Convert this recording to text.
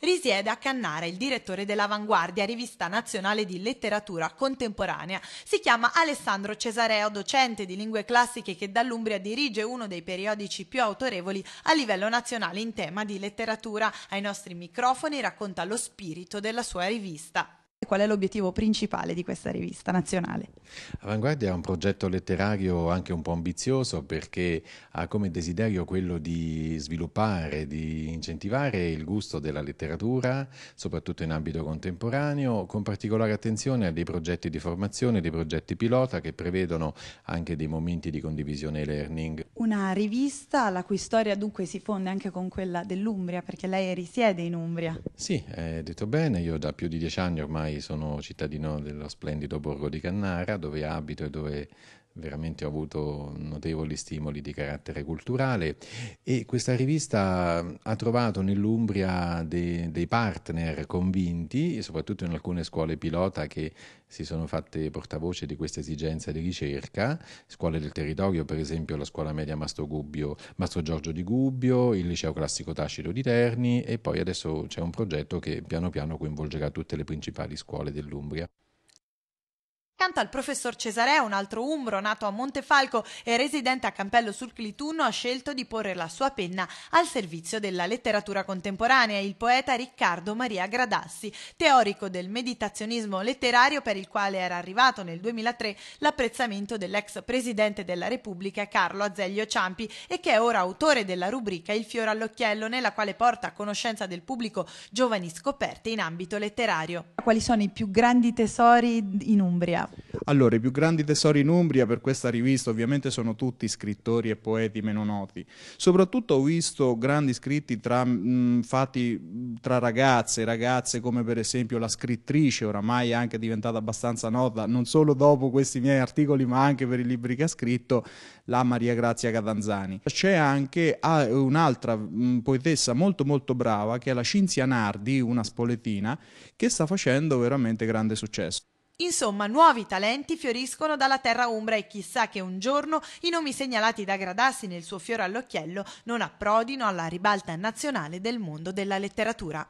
Risiede a Cannara il direttore dell'Avanguardia, rivista nazionale di letteratura contemporanea. Si chiama Alessandro Cesareo, docente di lingue classiche che dall'Umbria dirige uno dei periodici più autorevoli a livello nazionale in tema di letteratura. Ai nostri microfoni racconta lo spirito della sua rivista. Qual è l'obiettivo principale di questa rivista nazionale? Avanguardia è un progetto letterario anche un po' ambizioso perché ha come desiderio quello di sviluppare, di incentivare il gusto della letteratura, soprattutto in ambito contemporaneo, con particolare attenzione a dei progetti di formazione, dei progetti pilota che prevedono anche dei momenti di condivisione e learning. Una rivista la cui storia dunque si fonde anche con quella dell'Umbria perché lei risiede in Umbria. Sì, eh, detto bene, io da più di dieci anni ormai sono cittadino dello splendido borgo di Cannara, dove abito e dove veramente ho avuto notevoli stimoli di carattere culturale e questa rivista ha trovato nell'Umbria dei, dei partner convinti, soprattutto in alcune scuole pilota che si sono fatte portavoce di questa esigenza di ricerca, scuole del territorio, per esempio la scuola media Mastro, Gubbio, Mastro Giorgio di Gubbio, il liceo classico Tacito di Terni e poi adesso c'è un progetto che piano piano coinvolgerà tutte le principali scuole dell'Umbria accanto al professor Cesareo, un altro umbro nato a Montefalco e residente a Campello sul Clitunno, ha scelto di porre la sua penna al servizio della letteratura contemporanea, il poeta Riccardo Maria Gradassi, teorico del meditazionismo letterario per il quale era arrivato nel 2003 l'apprezzamento dell'ex presidente della Repubblica Carlo Azeglio Ciampi e che è ora autore della rubrica Il fiore all'occhiello, nella quale porta a conoscenza del pubblico giovani scoperte in ambito letterario. Quali sono i più grandi tesori in Umbria? Allora, i più grandi tesori in Umbria per questa rivista ovviamente sono tutti scrittori e poeti meno noti. Soprattutto ho visto grandi scritti tra, mh, fatti tra ragazze, ragazze come per esempio la scrittrice, oramai anche diventata abbastanza nota, non solo dopo questi miei articoli ma anche per i libri che ha scritto, la Maria Grazia Catanzani. C'è anche un'altra poetessa molto molto brava che è la Cinzia Nardi, una spoletina, che sta facendo veramente grande successo. Insomma, nuovi talenti fioriscono dalla terra umbra e chissà che un giorno i nomi segnalati da Gradassi nel suo fiore all'occhiello non approdino alla ribalta nazionale del mondo della letteratura.